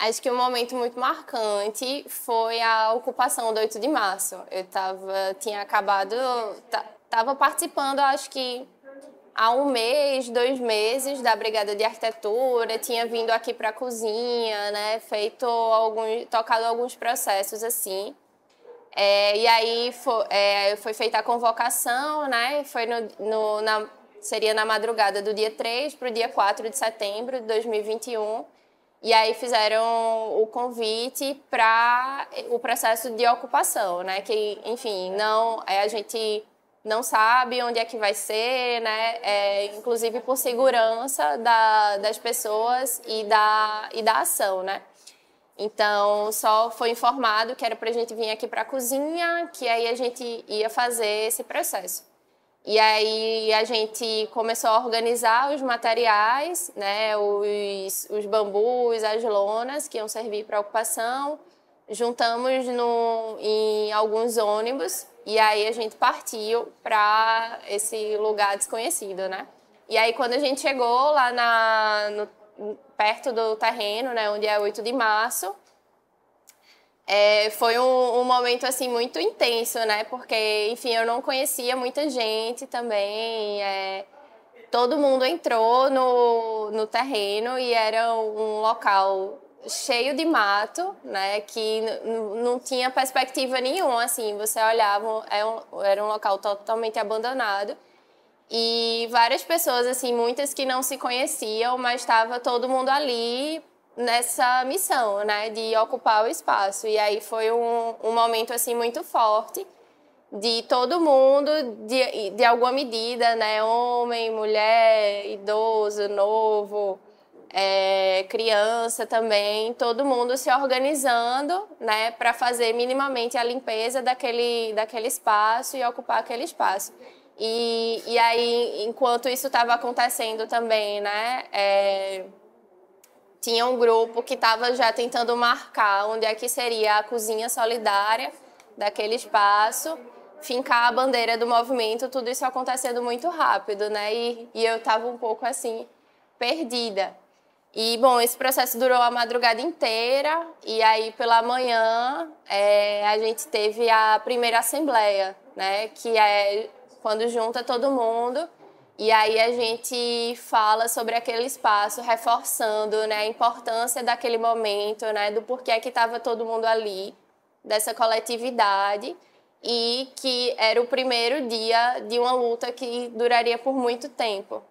Acho que um momento muito marcante foi a ocupação do 8 de março. Eu tava, tinha acabado, estava participando, acho que há um mês, dois meses da Brigada de Arquitetura, tinha vindo aqui para a cozinha, né, feito alguns, tocado alguns processos assim. É, e aí foi, é, foi, feita a convocação, né, foi no, no na, seria na madrugada do dia 3 para o dia 4 de setembro de 2021. E aí fizeram o convite para o processo de ocupação, né? Que, enfim, não é, a gente não sabe onde é que vai ser, né? É, inclusive por segurança da, das pessoas e da, e da ação, né? Então, só foi informado que era para a gente vir aqui para a cozinha, que aí a gente ia fazer esse processo. E aí a gente começou a organizar os materiais, né, os, os bambus, as lonas que iam servir para ocupação. Juntamos no, em alguns ônibus e aí a gente partiu para esse lugar desconhecido, né? E aí quando a gente chegou lá na, no, perto do terreno, né, onde é 8 de março, é, foi um, um, momento assim muito intenso, né? Porque, enfim, eu não conhecia muita gente também. É, todo mundo entrou no, no terreno e era um local cheio de mato, né? Que não tinha perspectiva nenhuma, assim. Você olhava, era é um, era um local totalmente abandonado. E várias pessoas, assim, muitas que não se conheciam, mas estava todo mundo ali nessa missão, né, de ocupar o espaço. E aí foi um, um momento assim muito forte de todo mundo, de, de alguma medida, né, homem, mulher, idoso, novo, é, criança também, todo mundo se organizando, né, para fazer minimamente a limpeza daquele daquele espaço e ocupar aquele espaço. E, e aí, enquanto isso estava acontecendo também, né, é, tinha um grupo que estava já tentando marcar onde é que seria a cozinha solidária daquele espaço, fincar a bandeira do movimento, tudo isso acontecendo muito rápido, né? E, e eu estava um pouco assim, perdida. E, bom, esse processo durou a madrugada inteira, e aí pela manhã é, a gente teve a primeira assembleia, né? Que é quando junta todo mundo e aí a gente fala sobre aquele espaço, reforçando né, a importância daquele momento, né, do porquê que estava todo mundo ali, dessa coletividade, e que era o primeiro dia de uma luta que duraria por muito tempo.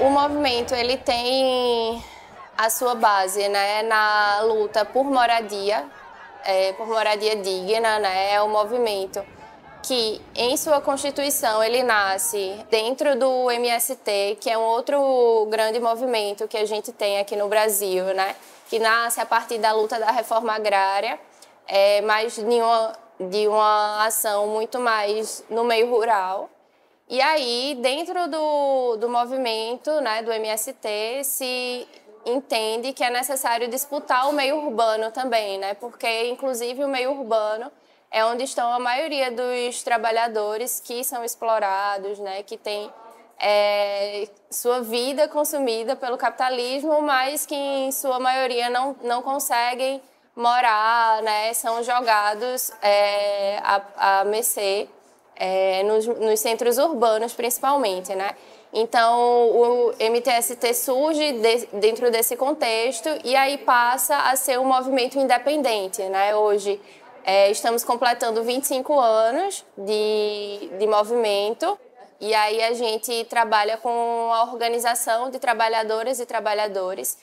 O movimento ele tem a sua base né, na luta por moradia, é, por moradia digna, né, é o movimento que em sua constituição ele nasce dentro do MST, que é um outro grande movimento que a gente tem aqui no Brasil, né, que nasce a partir da luta da reforma agrária, é, mas de uma, de uma ação muito mais no meio rural. E aí, dentro do, do movimento né, do MST, se entende que é necessário disputar o meio urbano também, né? Porque, inclusive, o meio urbano é onde estão a maioria dos trabalhadores que são explorados, né? Que tem é, sua vida consumida pelo capitalismo, mas que, em sua maioria, não, não conseguem morar, né? São jogados é, a, a mercê é, nos, nos, centros urbanos principalmente, né? Então, o MTST surge de, dentro desse contexto e aí passa a ser um movimento independente, né? Hoje, é, estamos completando 25 anos de, de movimento e aí a gente trabalha com a organização de trabalhadoras e trabalhadores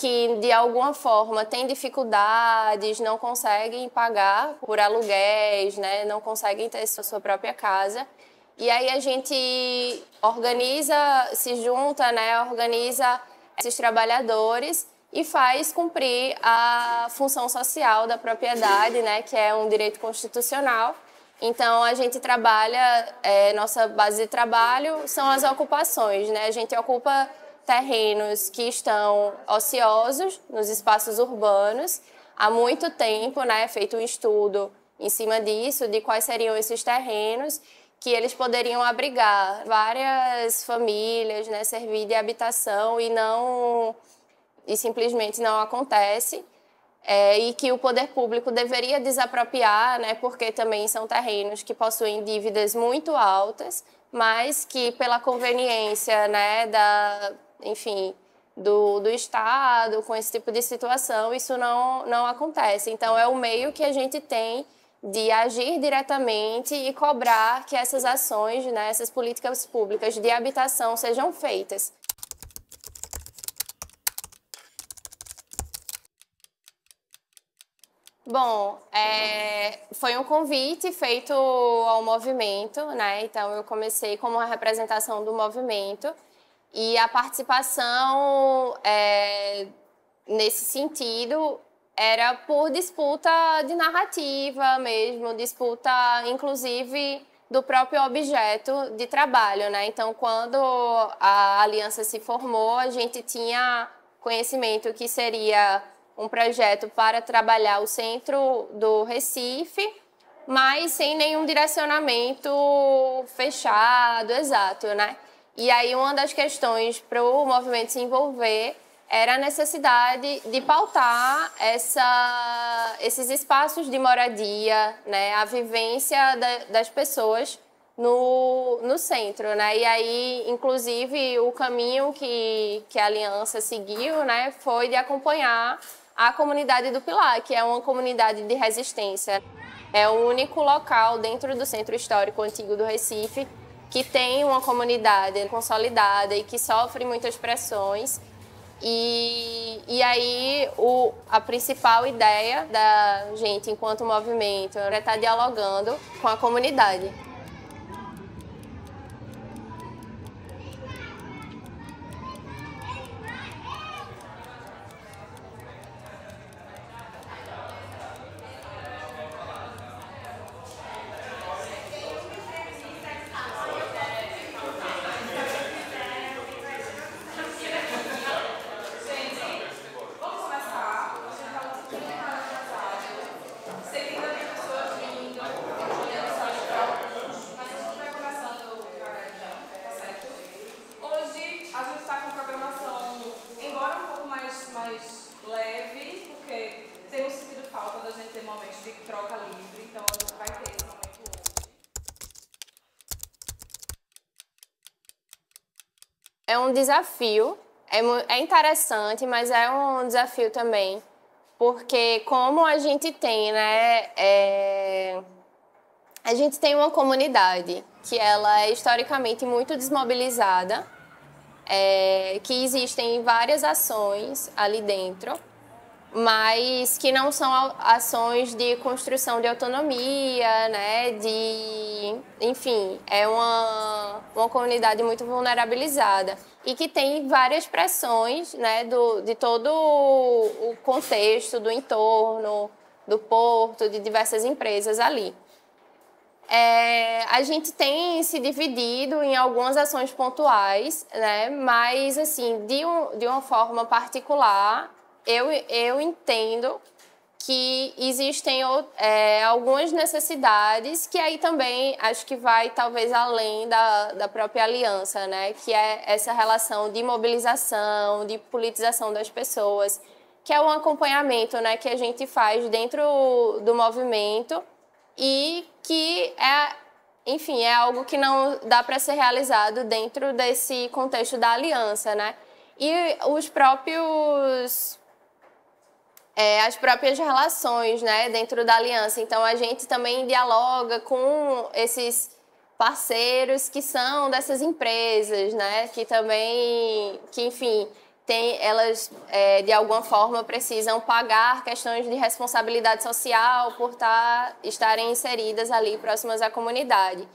que de alguma forma têm dificuldades, não conseguem pagar por aluguéis, né? não conseguem ter sua própria casa. E aí a gente organiza, se junta, né? organiza esses trabalhadores e faz cumprir a função social da propriedade, né? que é um direito constitucional. Então a gente trabalha, é, nossa base de trabalho são as ocupações, né? A gente ocupa terrenos que estão ociosos nos espaços urbanos. Há muito tempo né, é feito um estudo em cima disso, de quais seriam esses terrenos que eles poderiam abrigar várias famílias, né, servir de habitação e não e simplesmente não acontece. É, e que o poder público deveria desapropriar, né, porque também são terrenos que possuem dívidas muito altas, mas que pela conveniência né, da, enfim, do, do Estado com esse tipo de situação, isso não, não acontece. Então, é o meio que a gente tem de agir diretamente e cobrar que essas ações, né, essas políticas públicas de habitação sejam feitas. Bom, é, foi um convite feito ao movimento, né? Então eu comecei como a representação do movimento e a participação é, nesse sentido era por disputa de narrativa mesmo, disputa inclusive do próprio objeto de trabalho, né? Então, quando a aliança se formou, a gente tinha conhecimento que seria um projeto para trabalhar o centro do Recife, mas sem nenhum direcionamento fechado, exato, né? E aí uma das questões para o movimento se envolver era a necessidade de pautar essa, esses espaços de moradia, né, a vivência da, das pessoas no, no centro, né? E aí, inclusive, o caminho que, que a aliança seguiu, né, foi de acompanhar a comunidade do Pilar, que é uma comunidade de resistência. É o único local dentro do centro histórico antigo do Recife que tem uma comunidade consolidada e que sofre muitas pressões. E, e aí o, a principal ideia da gente enquanto movimento é estar dialogando com a comunidade. leve, porque um sentido falta da gente ter momentos de troca livre, então a gente vai ter esse momento hoje. É um desafio, é, é interessante, mas é um desafio também, porque como a gente tem, né, é, a gente tem uma comunidade que ela é historicamente muito desmobilizada, é, que existem várias ações ali dentro, mas que não são ações de construção de autonomia, né? De, enfim, é uma, uma comunidade muito vulnerabilizada e que tem várias pressões, né? Do, de todo o contexto, do entorno, do porto, de diversas empresas ali. É, a gente tem se dividido em algumas ações pontuais, né? mas assim, de, um, de uma forma particular, eu, eu entendo que existem é, algumas necessidades que aí também acho que vai talvez além da, da própria aliança, né? que é essa relação de mobilização, de politização das pessoas, que é um acompanhamento né? que a gente faz dentro do movimento e que é, enfim, é algo que não dá para ser realizado dentro desse contexto da aliança, né? E os próprios é, as próprias relações, né, dentro da aliança. Então a gente também dialoga com esses parceiros que são dessas empresas, né, que também, que enfim, tem, elas é, de alguma forma precisam pagar questões de responsabilidade social por tá, estarem inseridas ali próximas à comunidade.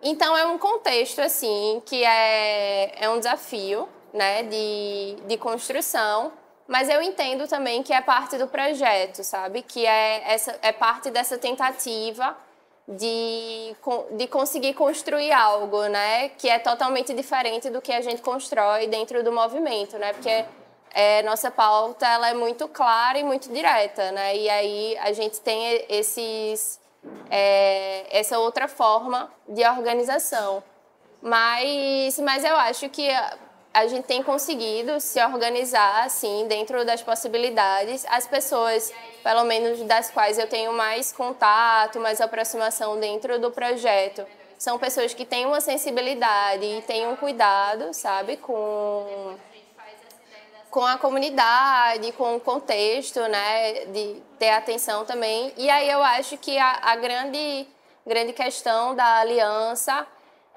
Então é um contexto assim que é, é um desafio né, de, de construção, mas eu entendo também que é parte do projeto, sabe? Que é, essa, é parte dessa tentativa de, de conseguir construir algo, né? Que é totalmente diferente do que a gente constrói dentro do movimento, né? Porque é, nossa pauta ela é muito clara e muito direta, né? E aí a gente tem esses, é, essa outra forma de organização. Mas, mas eu acho que a gente tem conseguido se organizar, assim, dentro das possibilidades. As pessoas, pelo menos das quais eu tenho mais contato, mais aproximação dentro do projeto, são pessoas que têm uma sensibilidade e têm um cuidado, sabe, com com a comunidade, com o contexto, né, de ter atenção também. E aí eu acho que a, a grande grande questão da aliança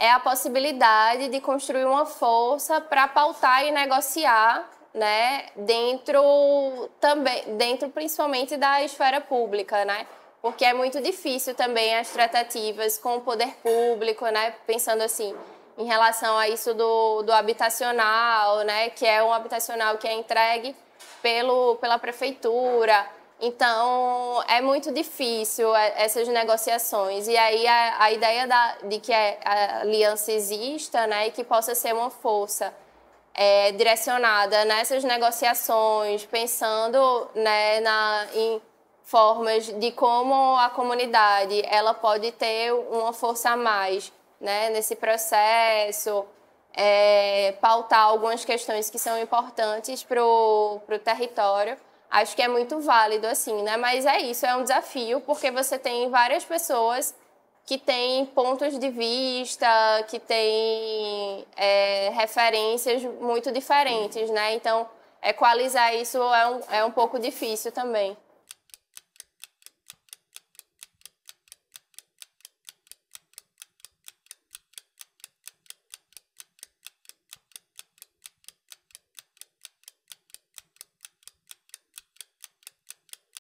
é a possibilidade de construir uma força para pautar e negociar, né, dentro também, dentro principalmente da esfera pública, né? Porque é muito difícil também as tratativas com o poder público, né, pensando assim, em relação a isso do, do habitacional, né, que é um habitacional que é entregue pelo, pela prefeitura, então, é muito difícil é, essas negociações. E aí, a, a ideia da, de que é, a aliança exista né, e que possa ser uma força é, direcionada nessas negociações, pensando né, na, em formas de como a comunidade ela pode ter uma força a mais né, nesse processo, é, pautar algumas questões que são importantes para o território acho que é muito válido, assim, né? Mas é isso, é um desafio, porque você tem várias pessoas que têm pontos de vista, que têm é, referências muito diferentes, né? Então, equalizar isso é um, é um pouco difícil também.